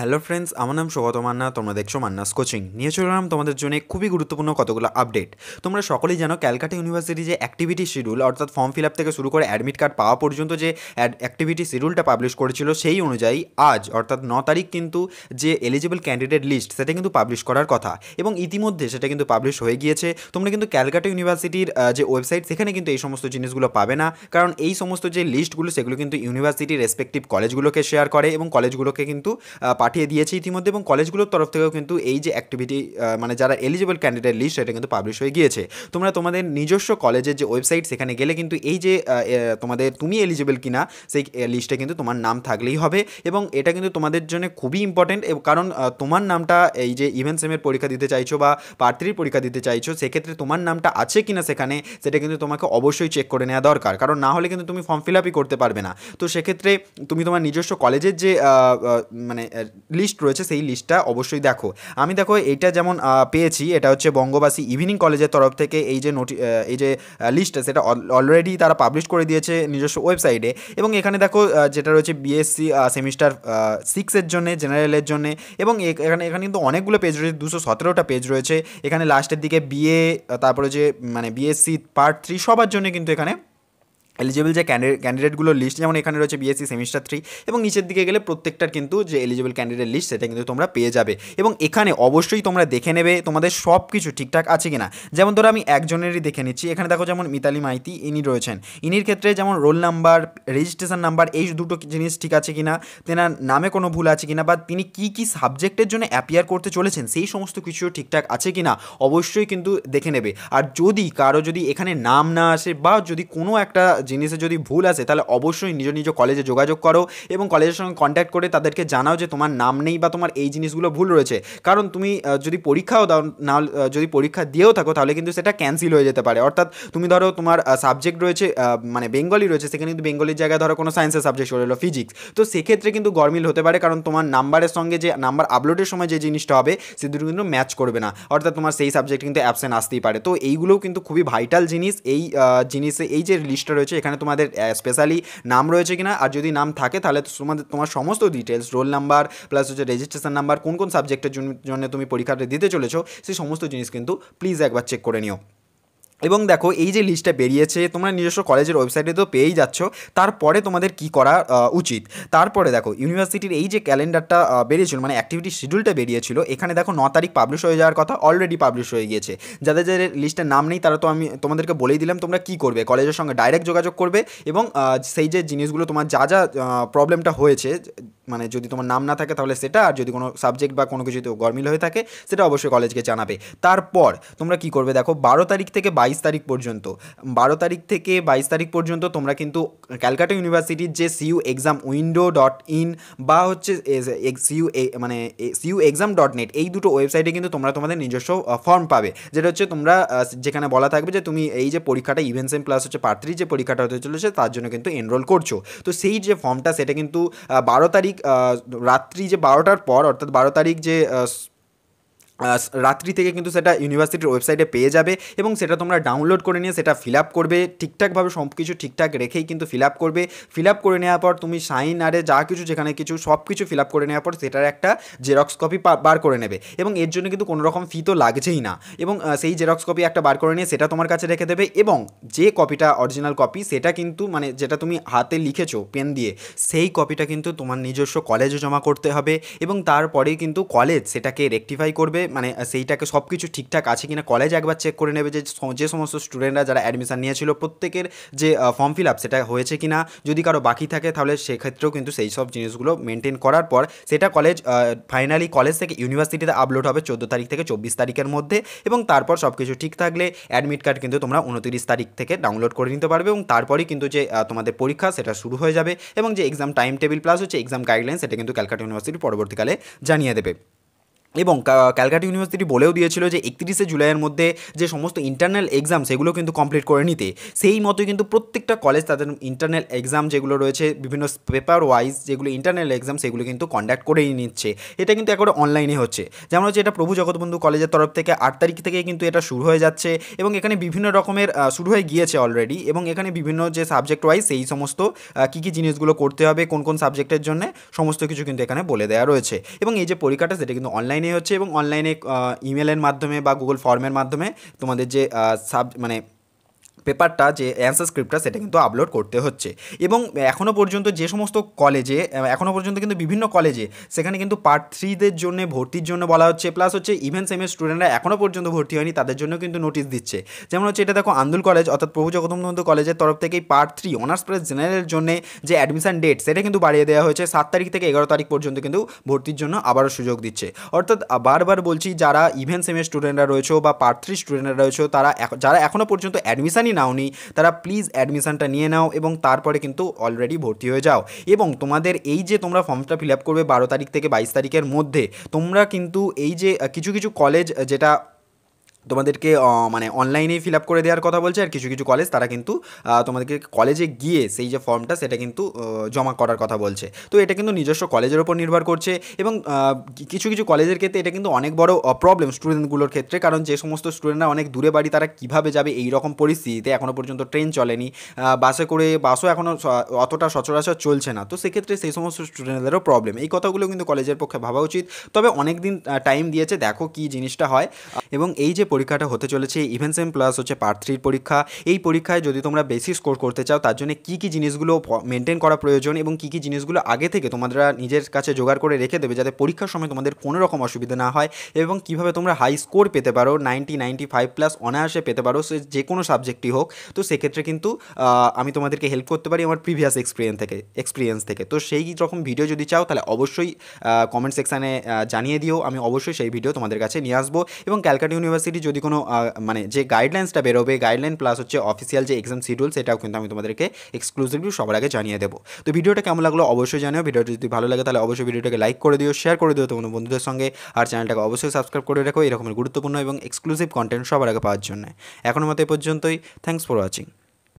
hello friends আমার নাম স্বগত মান্না তোমরা দেখছো মান্নাস কোচিং নিয়ে চললাম তোমাদের জন্য খুবই গুরুত্বপূর্ণ কতগুলো আপডেট তোমরা সকলেই জানো ক্যালকাটা ইউনিভার্সিটি যে অ্যাক্টিভিটি শিডিউল অর্থাৎ ফর্ম ফিল আপ থেকে শুরু করে অ্যাডমিট কার্ড পাওয়া পর্যন্ত যে অ্যাক্টিভিটি শিডিউলটা পাবলিশ করেছিল সেই অনুযায়ী আজ অর্থাৎ ন তারিখ কিন্তু যে এলিজিবল ক্যান্ডিডেট লিস্ট সেটা কিন্তু পাবলিশ করার কথা এবং ইতিমধ্যে সেটা কিন্তু পাবলিশ হয়ে গিয়েছে তোমরা কিন্তু ক্যালকাটা ইউনিভার্সিটির যে ওয়েবসাইট সেখানে কিন্তু এই সমস্ত জিনিসগুলো পাবে না কারণ এই সমস্ত যে লিস্টগুলো সেগুলো কিন্তু ইউনিভার্সিটির রেসপেক্টিভ কলেজগুলোকে শেয়ার করে এবং কলেজগুলোকে কিন্তু পাঠিয়ে দিয়েছে ইতিমধ্যে এবং কলেজগুলোর তরফ থেকেও কিন্তু এই যে অ্যাক্টিভিটি মানে যারা এলিজিবল ক্যান্ডিডেট লিস্ট সেটা কিন্তু পাবলিশ হয়ে গিয়েছে তোমরা তোমাদের নিজস্ব কলেজের যে ওয়েবসাইট সেখানে গেলে কিন্তু এই যে তোমাদের তুমি এলিজিবল কিনা সেই লিস্টে কিন্তু তোমার নাম থাকলেই হবে এবং এটা কিন্তু তোমাদের জন্য খুবই ইম্পর্টেন্ট কারণ তোমার নামটা এই যে ইভেন্ট সেমের পরীক্ষা দিতে চাইছো বা প্রার্থীর পরীক্ষা দিতে চাইছো সেক্ষেত্রে তোমার নামটা আছে কিনা সেখানে সেটা কিন্তু তোমাকে অবশ্যই চেক করে নেওয়া দরকার কারণ না হলে কিন্তু তুমি ফর্ম ফিল আপই করতে পারবে না তো সেক্ষেত্রে তুমি তোমার নিজস্ব কলেজের যে মানে লিস্ট রয়েছে সেই লিস্টটা অবশ্যই দেখো আমি দেখো এটা যেমন পেয়েছি এটা হচ্ছে বঙ্গবাসী ইভিনিং কলেজের তরফ থেকে এই যে নোটি এই যে লিস্টটা সেটা অলরেডি তারা পাবলিশ করে দিয়েছে নিজস্ব ওয়েবসাইটে এবং এখানে দেখো যেটা রয়েছে বিএসসি সেমিস্টার সিক্সের জন্যে জেনারেলের জন্য এবং এখানে এখানে কিন্তু অনেকগুলো পেজ রয়েছে দুশো সতেরোটা পেজ রয়েছে এখানে লাস্টের দিকে বিএ তারপরে যে মানে বিএসসি পার্ট থ্রি সবার জন্য কিন্তু এখানে এলিজিবল যে ক্যান্ডিডেটগুলোর লিস্ট যেমন এখানে রয়েছে বিএসসি সেমিস্টার থ্রি এবং নিচের দিকে গেলে প্রত্যেকটার কিন্তু যে এলিজেবল ক্যান্ডিডেট লিস্ট সেটা কিন্তু তোমরা পেয়ে যাবে এবং এখানে অবশ্যই তোমরা দেখে নেবে তোমাদের সব কিছু ঠিকঠাক আছে কিনা যেমন ধরো আমি একজনেরই দেখে নিচ্ছি এখানে দেখো যেমন মিতালি মাইতি ইনি রয়েছেন ইনির ক্ষেত্রে যেমন রোল নাম্বার রেজিস্ট্রেশন নাম্বার এই দুটো জিনিস ঠিক আছে কিনা তেনার নামে কোনো ভুল আছে কিনা বা তিনি কি কি সাবজেক্টের জন্য অ্যাপিয়ার করতে চলেছেন সেই সমস্ত কিছু ঠিকঠাক আছে কিনা অবশ্যই কিন্তু দেখে নেবে আর যদি কারো যদি এখানে নাম না আসে বা যদি কোনো একটা জিনিসে যদি ভুল আসে তাহলে অবশ্যই নিজ নিজ কলেজে যোগাযোগ করো এবং কলেজের সঙ্গে কন্ট্যাক্ট করে তাদেরকে জানাও যে তোমার নাম নেই বা তোমার এই জিনিসগুলো ভুল রয়েছে কারণ তুমি যদি পরীক্ষাও দাও না যদি পরীক্ষা দিয়েও থাকো তাহলে কিন্তু সেটা ক্যান্সেল হয়ে যেতে পারে অর্থাৎ তুমি ধরো তোমার সাবজেক্ট রয়েছে মানে বেঙ্গলি রয়েছে সেখানে কিন্তু বেঙ্গলির জায়গায় ধরো কোনো সায়েন্সের সাবজেক্ট এলো ফিজিক্স তো সেক্ষেত্রে কিন্তু গরমিল হতে পারে কারণ তোমার নাম্বারের সঙ্গে যে নাম্বার আপলোডের সময় যে জিনিসটা হবে সে দুটো কিন্তু ম্যাচ করবে না অর্থাৎ তোমার সেই সাবজেক্ট কিন্তু অ্যাবসেন্ট আসতেই পারে তো এইগুলোও কিন্তু খুবই ভাইটাল জিনিস এই জিনিসে এই যে লিস্টটা রয়েছে এখানে তোমাদের স্পেশালি নাম রয়েছে কিনা আর যদি নাম থাকে তাহলে তোমাদের তোমার সমস্ত ডিটেলস রোল নাম্বার প্লাস হচ্ছে রেজিস্ট্রেশন নাম্বার কোন কোন সাবজেক্টের জন্য তুমি পরীক্ষাটা দিতে চলেছো সেই সমস্ত জিনিস কিন্তু প্লিজ একবার চেক করে নিও এবং দেখো এই যে লিস্টটা বেরিয়েছে তোমরা নিজস্ব কলেজের ওয়েবসাইটে তো পেয়েই যাচ্ছ তারপরে তোমাদের কি করা উচিত তারপরে দেখো ইউনিভার্সিটির এই যে ক্যালেন্ডারটা বেরিয়েছিল মানে অ্যাক্টিভিটি শিডিউলটা বেরিয়েছিল এখানে দেখো ন তারিখ পাবলিশ হয়ে যাওয়ার কথা অলরেডি পাবলিশ হয়ে গিয়েছে যাদের যাদের লিস্টের নাম নেই তারা তো আমি তোমাদেরকে বলেই দিলাম তোমরা কি করবে কলেজের সঙ্গে ডাইরেক্ট যোগাযোগ করবে এবং সেই যে জিনিসগুলো তোমার যা যা প্রবলেমটা হয়েছে মানে যদি তোমার নাম না থাকে তাহলে সেটা আর যদি কোনো সাবজেক্ট বা কোনো কিছুতে গরমিল হয়ে থাকে সেটা অবশ্যই কলেজকে জানাবে তারপর তোমরা কি করবে দেখো বারো তারিখ থেকে বাইশ বাইশ তারিখ পর্যন্ত বারো তারিখ থেকে বাইশ তারিখ পর্যন্ত তোমরা কিন্তু ক্যালকাটা ইউনিভার্সিটির যে CU exam window dot in বা হচ্ছে সিইউ মানে সিইউ এক্সাম ডট নেট এই দুটো ওয়েবসাইটে কিন্তু তোমরা তোমাদের নিজস্ব ফর্ম পাবে যেটা হচ্ছে তোমরা যেখানে বলা থাকবে যে তুমি এই যে পরীক্ষাটা ইভেন্টস এন্ড প্লাস হচ্ছে পার্থ যে পরীক্ষাটা হতে চলেছে তার জন্য কিন্তু এনরোল করছো তো সেই যে ফর্মটা সেটা কিন্তু বারো তারিখ রাত্রি যে বারোটার পর অর্থাৎ বারো তারিখ যে রাত্রি থেকে কিন্তু সেটা ইউনিভার্সিটির ওয়েবসাইটে পেয়ে যাবে এবং সেটা তোমরা ডাউনলোড করে নিয়ে সেটা ফিল আপ করবে ঠিকঠাকভাবে সব কিছু ঠিকঠাক রেখেই কিন্তু ফিল আপ করবে ফিল আপ করে নেওয়ার পর তুমি সাইন আরে যা কিছু যেখানে কিছু সব কিছু ফিল আপ করে নেওয়ার পর সেটার একটা জেরক্স কপি বার করে নেবে এবং এর জন্য কিন্তু কোনো রকম ফি তো লাগছেই না এবং সেই জেরক্স কপি একটা বার করে নিয়ে সেটা তোমার কাছে রেখে দেবে এবং যে কপিটা অরিজিনাল কপি সেটা কিন্তু মানে যেটা তুমি হাতে লিখেছো পেন দিয়ে সেই কপিটা কিন্তু তোমার নিজস্ব কলেজে জমা করতে হবে এবং তারপরেই কিন্তু কলেজ সেটাকে রেকটিফাই করবে মানে সেইটাকে সব কিছু ঠিকঠাক আছে কিনা কলেজ একবার চেক করে নেবে যে যে সমস্ত স্টুডেন্টরা যারা অ্যাডমিশান নিয়েছিল প্রত্যেকের যে ফর্ম ফিল আপ সেটা হয়েছে কিনা যদি কারো বাকি থাকে তাহলে সেক্ষেত্রেও কিন্তু সেই সব জিনিসগুলো মেনটেন করার পর সেটা কলেজ ফাইনালি কলেজ থেকে ইউনিভার্সিটিতে আপলোড হবে চোদ্দো তারিখ থেকে চব্বিশ তারিখের মধ্যে এবং তারপর সব কিছু ঠিক থাকলে অ্যাডমিট কার্ড কিন্তু তোমরা উনতিরিশ তারিখ থেকে ডাউনলোড করে নিতে পারবে এবং তারপরেই কিন্তু যে তোমাদের পরীক্ষা সেটা শুরু হয়ে যাবে এবং যে এক্সাম টাইম টেবিল প্লাস হচ্ছে এক্সাম গাইডলাইন সেটা কিন্তু ক্যালকাটা ইউনিভার্সিটি পরবর্তীকালে জানিয়ে দেবে এবং ক্যালকাটা ইউনিভার্সিটি বলেও দিয়েছিল যে একত্রিশে জুলাইয়ের মধ্যে যে সমস্ত ইন্টারনাল এক্সাম সেগুলো কিন্তু কমপ্লিট করে নিতে সেই মতোই কিন্তু প্রত্যেকটা কলেজ তাদের ইন্টারনাল এক্সাম যেগুলো রয়েছে বিভিন্ন পেপার ওয়াইজ যেগুলো ইন্টারনাল এক্সাম সেগুলো কিন্তু কন্ডাক্ট করেই নিচ্ছে এটা কিন্তু একেবারে অনলাইনে হচ্ছে যেমন হচ্ছে এটা প্রভু জগৎবন্ধু কলেজের তরফ থেকে আট তারিখ থেকে কিন্তু এটা শুরু হয়ে যাচ্ছে এবং এখানে বিভিন্ন রকমের শুরু হয়ে গিয়েছে অলরেডি এবং এখানে বিভিন্ন যে সাবজেক্ট ওয়াইজ সেই সমস্ত কী কী জিনিসগুলো করতে হবে কোন কোন সাবজেক্টের জন্য সমস্ত কিছু কিন্তু এখানে বলে দেওয়া রয়েছে এবং এই যে পরীক্ষাটা সেটা কিন্তু অনলাইন অনলাইনে হচ্ছে এবং অনলাইনে ইমেলের মাধ্যমে বা গুগল ফর্মের মাধ্যমে তোমাদের যে সাব মানে পেপারটা যে অ্যান্সার স্ক্রিপ্টটা সেটা কিন্তু আপলোড করতে হচ্ছে এবং এখনও পর্যন্ত যে সমস্ত কলেজে এখনও পর্যন্ত কিন্তু বিভিন্ন কলেজে সেখানে কিন্তু পার্ট থ্রিদের জন্য ভর্তির জন্য বলা হচ্ছে প্লাস হচ্ছে ইভেন সেমের স্টুডেন্টরা এখনও পর্যন্ত ভর্তি হয়নি তাদের জন্য কিন্তু নোটিশ দিচ্ছে যেমন হচ্ছে এটা দেখো আন্দুল কলেজ অর্থাৎ প্রভু জগতমন্দ কলেজের তরফ থেকেই পার্ট থ্রি অনার্স প্লাস জেনারেলের জন্য যে অ্যাডমিশন ডেট সেটা কিন্তু বাড়িয়ে দেওয়া হয়েছে সাত তারিখ থেকে এগারো তারিখ পর্যন্ত কিন্তু ভর্তির জন্য আবারও সুযোগ দিচ্ছে অর্থাৎ বারবার বলছি যারা ইভেন সেমের স্টুডেন্টরা রয়েছে বা পার্ট থ্রি স্টুডেন্টরা রয়েছে তারা যারা এখনও পর্যন্ত অ্যাডমিশনই নাওনি তারা প্লিজ অ্যাডমিশানটা নিয়ে নাও এবং তারপরে কিন্তু অলরেডি ভর্তি হয়ে যাও এবং তোমাদের এই যে তোমরা ফর্মটা ফিল আপ করবে বারো তারিখ থেকে বাইশ তারিখের মধ্যে তোমরা কিন্তু এই যে কিছু কিছু কলেজ যেটা তোমাদেরকে মানে অনলাইনেই ফিল আপ করে দেওয়ার কথা বলছে আর কিছু কিছু কলেজ তারা কিন্তু তোমাদেরকে কলেজে গিয়ে সেই যে ফর্মটা সেটা কিন্তু জমা করার কথা বলছে তো এটা কিন্তু নিজস্ব কলেজের ওপর নির্ভর করছে এবং কিছু কিছু কলেজের ক্ষেত্রে এটা কিন্তু অনেক বড় প্রবলেম স্টুডেন্টগুলোর ক্ষেত্রে কারণ যে সমস্ত স্টুডেন্টরা অনেক দূরে বাড়ি তারা কিভাবে যাবে এই রকম পরিস্থিতিতে এখনও পর্যন্ত ট্রেন চলেনি বাসে করে বাসও এখনও অতটা সচরাচর চলছে না তো সেক্ষেত্রে সেই সমস্ত স্টুডেন্টদেরও প্রবলেম এই কথাগুলো কিন্তু কলেজের পক্ষে ভাবা উচিত তবে অনেক দিন টাইম দিয়েছে দেখো কি জিনিসটা হয় এবং এই যে পরীক্ষাটা হতে চলেছে ইভেন সেম প্লাস হচ্ছে পার্ট থ্রির পরীক্ষা এই পরীক্ষায় যদি তোমরা বেশি স্কোর করতে চাও তার জন্য কী কী জিনিসগুলো মেনটেন করা প্রয়োজন এবং কী কী জিনিসগুলো আগে থেকে তোমরা নিজের কাছে জোগাড় করে রেখে দেবে যাতে পরীক্ষার সময় তোমাদের কোনো রকম অসুবিধা না হয় এবং কীভাবে তোমরা হাই স্কোর পেতে পারো নাইনটি নাইনটি ফাইভ প্লাস অনায়াসে পেতে পারো সে যে কোনো সাবজেক্টই হোক তো সেক্ষেত্রে কিন্তু আমি তোমাদেরকে হেল্প করতে পারি আমার প্রিভিয়াস এক্সপিরিয়েন্স থেকে এক্সপিরিয়েন্স থেকে তো সেই রকম ভিডিও যদি চাও তাহলে অবশ্যই কমেন্ট সেকশানে জানিয়ে দিও আমি অবশ্যই সেই ভিডিও তোমাদের কাছে নিয়ে আসবো এবং ক্যালকাটা ইউনিভার্সিটি যদি কোনো মানে যে গাইডলাইন্সটা বেরোবে গাইডলাইন প্লাস হচ্ছে অফিসিয়াল যে এক্সাম শিডিউল সেটাও কিন্তু আমি তোমাদেরকে এক্সক্লুসিভলি সবার আগে জানিয়ে দেবো তো ভিডিওটা কেমন লাগলো অবশ্যই জানিও ভিডিওটা যদি ভালো লাগে তাহলে অবশ্যই ভিডিওটাকে লাইক করে দিও শেয়ার করে দিও তোমার বন্ধুদের সঙ্গে আর চ্যানেলটাকে অবশ্যই সাবস্ক্রাইব করে রাখো এরকমের গুরুত্বপূর্ণ এবং এক্সক্লুসিভ কন্টেন্ট সবার আগে পাওয়ার জন্য এখনো মতো এ পর্যন্তই থ্যাংকস ফর ওয়াচিং